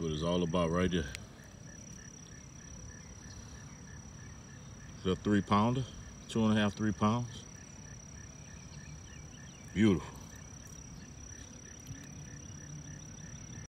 what it's all about right there. It's a three pounder, two and a half, three pounds. Beautiful.